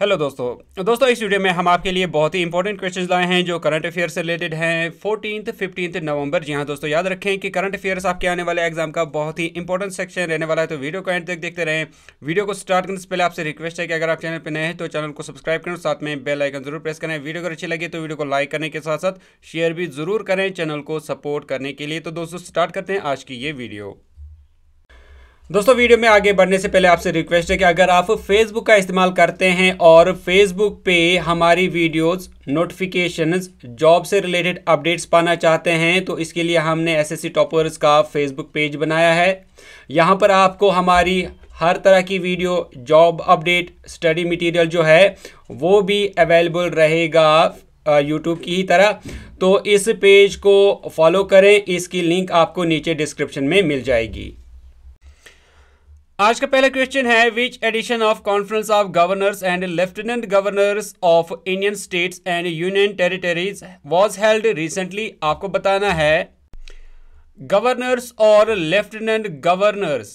hello दोस्तों दोस्तों इस वीडियो में हम आपके लिए बहुत ही इंपॉर्टेंट क्वेश्चंस लाए हैं जो करंट अफेयर से रिलेटेड हैं फोर्टीन फिफ्टींथ नवंबर जी हाँ दोस्तों याद रखें कि करंट अफेयर्स आपके आने वाले एग्जाम का बहुत ही इंपॉर्टेंट सेक्शन रहने वाला है तो वीडियो को एंड तक देखते रहें वीडियो को स्टार्ट करने से पहले आपसे रिक्वेस्ट है कि अगर आप चैनल पर नए हैं तो चैनल को सब्सक्राइब करें साथ में बेल आइकन जरूर प्रेस करें वीडियो अगर अच्छी लगे तो वीडियो को लाइक करने के साथ साथ शेयर भी जरूर करें चैनल को सपोर्ट करने के लिए तो दोस्तों स्टार्ट करते हैं आज की ये वीडियो दोस्तों वीडियो में आगे बढ़ने से पहले आपसे रिक्वेस्ट है कि अगर आप फेसबुक का इस्तेमाल करते हैं और फेसबुक पे हमारी वीडियोस नोटिफिकेशंस जॉब से रिलेटेड अपडेट्स पाना चाहते हैं तो इसके लिए हमने एसएससी टॉपर्स का फेसबुक पेज बनाया है यहाँ पर आपको हमारी हर तरह की video job update study material जो है वो भी अवेलेबल रहेगा यूट्यूब की ही तरह तो इस पेज को फॉलो करें इसकी लिंक आपको नीचे डिस्क्रिप्शन में मिल जाएगी आज का पहला क्वेश्चन है which edition of conference of governors and lieutenant governors of Indian states and union territories was held recently आपको बताना है गवर्नर्स और लेफ्टिनेंट गवर्नर्स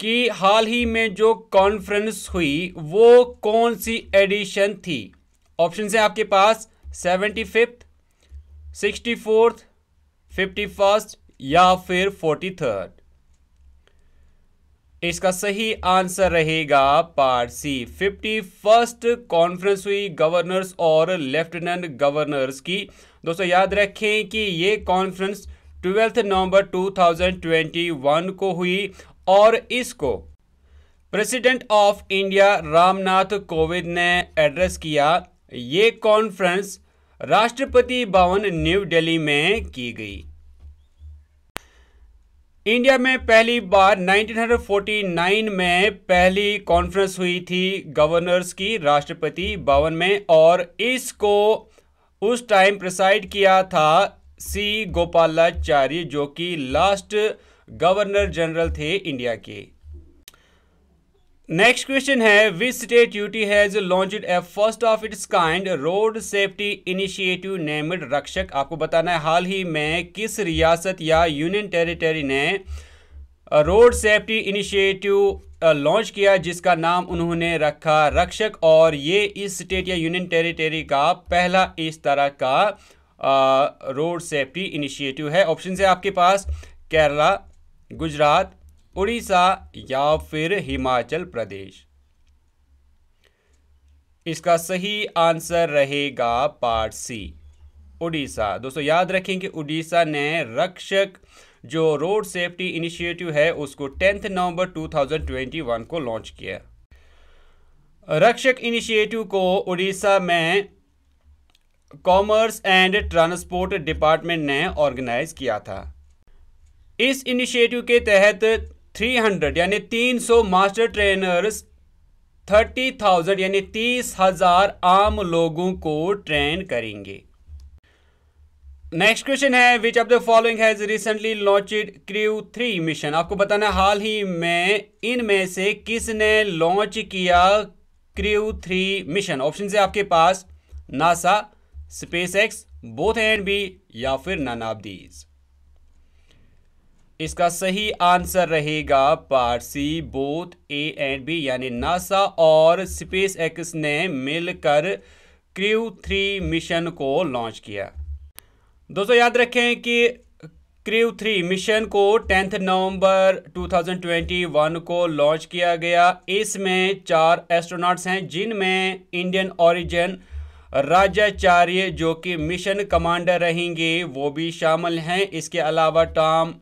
की हाल ही में जो कॉन्फ्रेंस हुई वो कौन सी एडिशन थी ऑप्शन है आपके पास seventy fifth sixty fourth fifty first या फिर फोर्टी थर्ड इसका सही आंसर रहेगा part C fifty first conference हुई गवर्नर्स और लेफ्टिनेंट गवर्नर्स की दोस्तों याद रखें कि ये कॉन्फ्रेंस ट्वेल्थ नवंबर 2021 को हुई और इसको president of India Ramnath Kovind ने एड्रेस किया ये कॉन्फ्रेंस राष्ट्रपति भवन न्यू दिल्ली में की गई इंडिया में पहली बार 1949 में पहली कॉन्फ्रेंस हुई थी गवर्नर्स की राष्ट्रपति भवन में और इसको उस टाइम प्रिसाइड किया था सी गोपालाचार्य जो कि लास्ट गवर्नर जनरल थे इंडिया के नेक्स्ट क्वेश्चन है which state UT has launch a first of its kind road safety initiative named Rakshak आपको बताना है हाल ही में किस रियासत या यूनियन टेरिटरी ने रोड सेफ्टी इनिशिएटिव लॉन्च किया जिसका नाम उन्होंने रखा रक्षक और ये इस स्टेट या यूनियन टेरिटरी का पहला इस तरह का रोड सेफ्टी इनिशिएटिव है ऑप्शन है आपके पास केरला गुजरात उड़ीसा या फिर हिमाचल प्रदेश इसका सही आंसर रहेगा पार्ट सी उड़ीसा दोस्तों याद रखें कि उड़ीसा ने रक्षक जो रोड सेफ्टी इनिशिएटिव है उसको टेंथ नवंबर 2021 को लॉन्च किया रक्षक इनिशिएटिव को उड़ीसा में कॉमर्स एंड ट्रांसपोर्ट डिपार्टमेंट ने ऑर्गेनाइज किया था इस इनिशिएटिव के तहत 300 यानी 300 मास्टर ट्रेनर्स 30,000 यानी 30,000 आम लोगों को ट्रेन करेंगे नेक्स्ट क्वेश्चन है which of the following has recently launch crew three mission आपको बताना हाल ही में इनमें से किसने लॉन्च किया क्रू थ्री मिशन ऑप्शन है आपके पास NASA SpaceX both and B या फिर नन ऑफ दीज इसका सही आंसर रहेगा part C both A and B यानी नासा और स्पेस एक्स ने मिलकर क्रू थ्री मिशन को लॉन्च किया दोस्तों याद रखें कि क्रू थ्री मिशन को टेंथ नवंबर 2021 को लॉन्च किया गया इसमें चार एस्ट्रोनॉट्स हैं जिनमें इंडियन ओरिजिन राजाचार्य जो कि मिशन कमांडर रहेंगे वो भी शामिल हैं इसके अलावा टॉम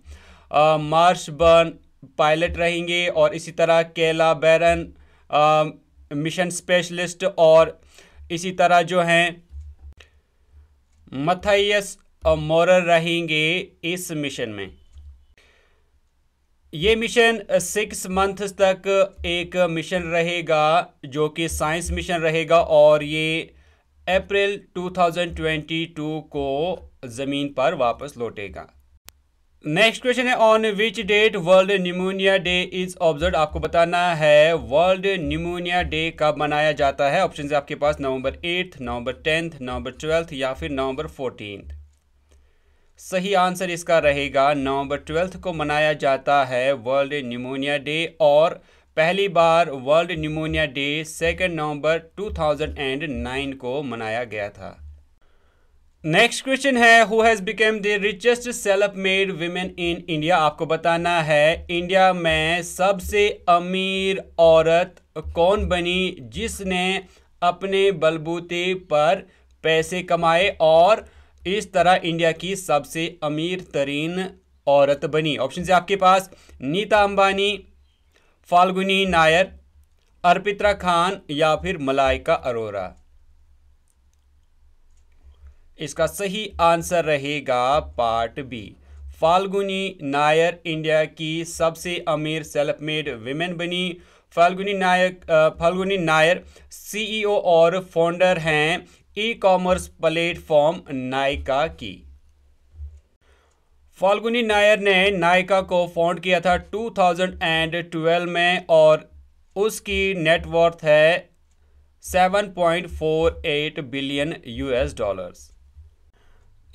मार्श बर्न पायलट रहेंगे और इसी तरह केला बैरन मिशन स्पेशलिस्ट और इसी तरह जो हैं मथाइस मोरर रहेंगे इस मिशन में ये मिशन सिक्स मंथ्स तक एक मिशन रहेगा जो कि साइंस मिशन रहेगा और ये अप्रैल 2022 को ज़मीन पर वापस लौटेगा नेक्स्ट क्वेश्चन है on which date world pneumonia day is observe आपको बताना है वर्ल्ड न्यूमोनिया डे कब मनाया जाता है ऑप्शन आपके पास November eighth November tenth November twelfth या फिर नवंबर फोर्टीन सही आंसर इसका रहेगा नवंबर ट्वेल्थ को मनाया जाता है वर्ल्ड न्यूमोनिया डे और पहली बार world pneumonia day second November two को मनाया गया था नेक्स्ट क्वेश्चन है who has become the richest self made women in India आपको बताना है इंडिया में सबसे अमीर औरत कौन बनी जिसने अपने बलबूते पर पैसे कमाए और इस तरह इंडिया की सबसे अमीर तरीन औरत बनी ऑप्शन है आपके पास नीता अंबानी फाल्गुनी नायर अर्पित्रा खान या फिर मलाइका अरोरा इसका सही आंसर रहेगा part B Falguni Nayar India की सबसे अमीर सेल्फ मेड वीमेन बनी फाल्गुनी नायक फाल्गुनी नायर सीईओ e और फाउंडर हैं ई कॉमर्स प्लेटफॉर्म नायका की फाल्गुनी नायर ने नायका को फाउंड किया था 2012 में और उसकी नेटवर्थ है 7.48 billion US dollars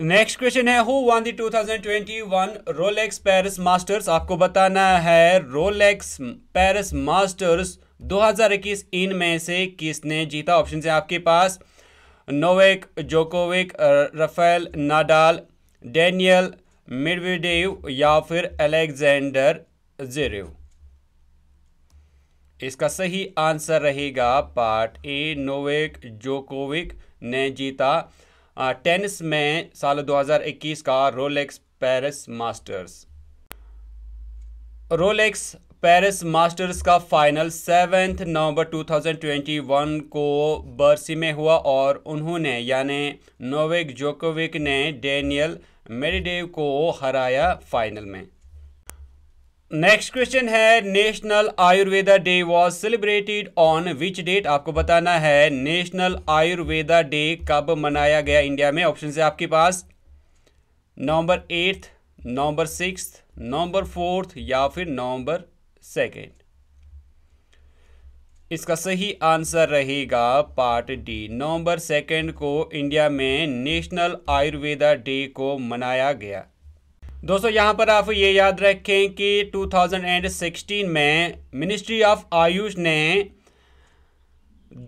next question है who won the 2021 Rolex Paris Masters आपको बताना है रोलेक्स पेरिस मास्टर्स 2021 इन में से किसने जीता ऑप्शन है आपके पास Novak Djokovic Rafael Nadal Daniil Medvedev या फिर अलेक्जेंडर जेरेव इसका सही आंसर रहेगा पार्ट ए नोवेक जोकोविक ने जीता टेनिस में साल 2021 का Rolex Paris Masters Rolex Paris Masters का फाइनल सेवेंथ नवंबर 2021 को बर्सी में हुआ और उन्होंने यानी नोविक जोकोविक ने डेनियल मेडिडेव को हराया फाइनल में नेक्स्ट क्वेश्चन है national Ayurveda day was celebrated on which date आपको बताना है नेशनल आयुर्वेदा डे कब मनाया गया इंडिया में ऑप्शन है आपके पास November eighth November six November fourth या फिर नवंबर सेकेंड इसका सही आंसर रहेगा पार्ट डी नवंबर सेकेंड को इंडिया में नेशनल आयुर्वेदा डे को मनाया गया दोस्तों यहाँ पर आप ये याद रखें कि 2016 में मिनिस्ट्री ऑफ आयुष ने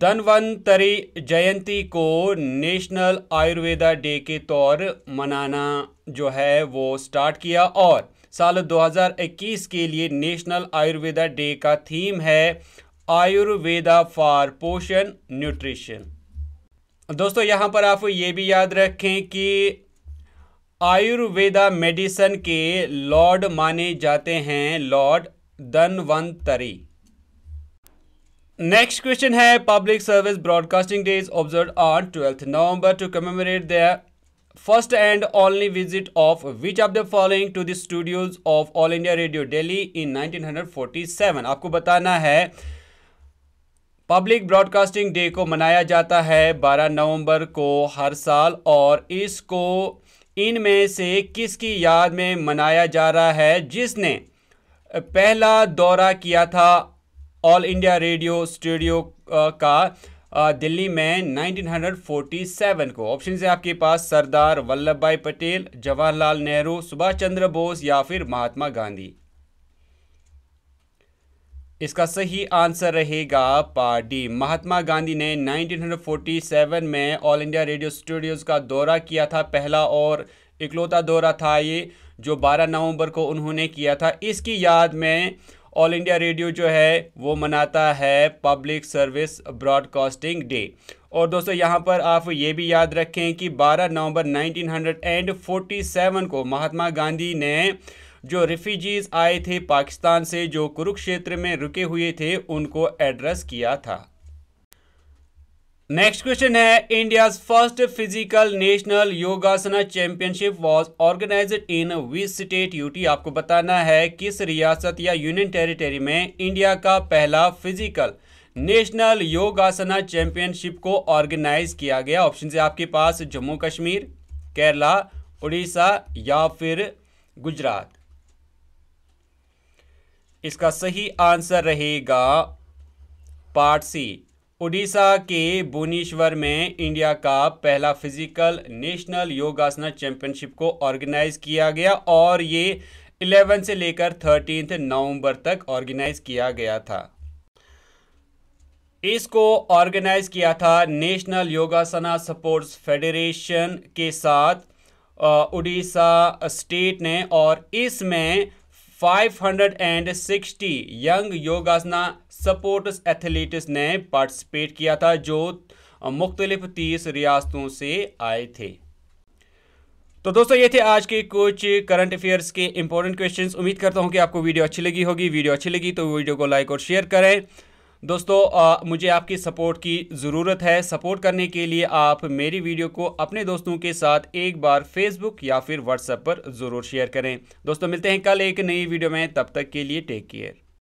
धनवंतरी जयंती को नेशनल आयुर्वेदा डे के तौर मनाना जो है वो स्टार्ट किया और साल 2021 के लिए नेशनल आयुर्वेदा डे का थीम है आयुर्वेदा फॉर पोषण न्यूट्रिशन दोस्तों यहाँ पर आप ये भी याद रखें कि आयुर्वेदा मेडिसन के लॉर्ड माने जाते हैं लॉर्ड धनवंतरी नेक्स्ट क्वेश्चन है public service broadcasting day is observe on twelfth November to commemorate the first and only visit of which of the following to the studios of All India Radio Delhi in 1947 आपको बताना है public broadcasting day को मनाया जाता है 12 नवंबर को हर साल और इसको इनमें से किसकी याद में मनाया जा रहा है जिसने पहला दौरा किया था ऑल इंडिया रेडियो स्टूडियो का दिल्ली में 1947 को ऑप्शन है आपके पास सरदार वल्लभ भाई पटेल जवाहरलाल नेहरू सुभाष चंद्र बोस या फिर महात्मा गांधी इसका सही आंसर रहेगा पार्टी महात्मा गांधी ने 1947 में ऑल इंडिया रेडियो स्टूडियोज का दौरा किया था पहला और इकलौता दौरा था ये जो 12 नवंबर को उन्होंने किया था इसकी याद में ऑल इंडिया रेडियो जो है वो मनाता है पब्लिक सर्विस ब्रॉडकास्टिंग डे और दोस्तों यहाँ पर आप ये भी याद रखें कि 12 नवंबर 1947 को महात्मा गांधी ने जो रिफ्यूजीज आए थे पाकिस्तान से जो कुरुक्षेत्र में रुके हुए थे उनको एड्रेस किया था नेक्स्ट क्वेश्चन है India's first physical national yogasana championship was organise in which state UT आपको बताना है किस रियासत या यूनियन टेरिटरी में इंडिया का पहला फिजिकल नेशनल योगासना चैंपियनशिप को ऑर्गेनाइज किया गया ऑप्शन है आपके पास जम्मू कश्मीर केरला उड़ीसा या फिर गुजरात इसका सही आंसर रहेगा पार्ट सी उड़ीसा के भुवनेश्वर में इंडिया का पहला फिजिकल नेशनल योगासना चैंपियनशिप को ऑर्गेनाइज किया गया और ये 11 से लेकर 13 नवंबर तक ऑर्गेनाइज किया गया था इसको ऑर्गेनाइज किया था नेशनल योगासना सपोर्ट्स फेडरेशन के साथ उड़ीसा स्टेट ने और इसमें 560 यंग योगासना सपोर्ट्स एथलीट्स ने पार्टिसिपेट किया था जो मुख्तलिफ तीस रियासतों से आए थे तो दोस्तों ये थे आज के कुछ करंट अफेयर्स के इंपॉर्टेंट क्वेश्चंस उम्मीद करता हूं कि आपको वीडियो अच्छी लगी होगी वीडियो अच्छी लगी तो वीडियो को लाइक और शेयर करें दोस्तों आ, मुझे आपकी सपोर्ट की ज़रूरत है सपोर्ट करने के लिए आप मेरी वीडियो को अपने दोस्तों के साथ एक बार फेसबुक या फिर व्हाट्सएप पर ज़रूर शेयर करें दोस्तों मिलते हैं कल एक नई वीडियो में तब तक के लिए टेक केयर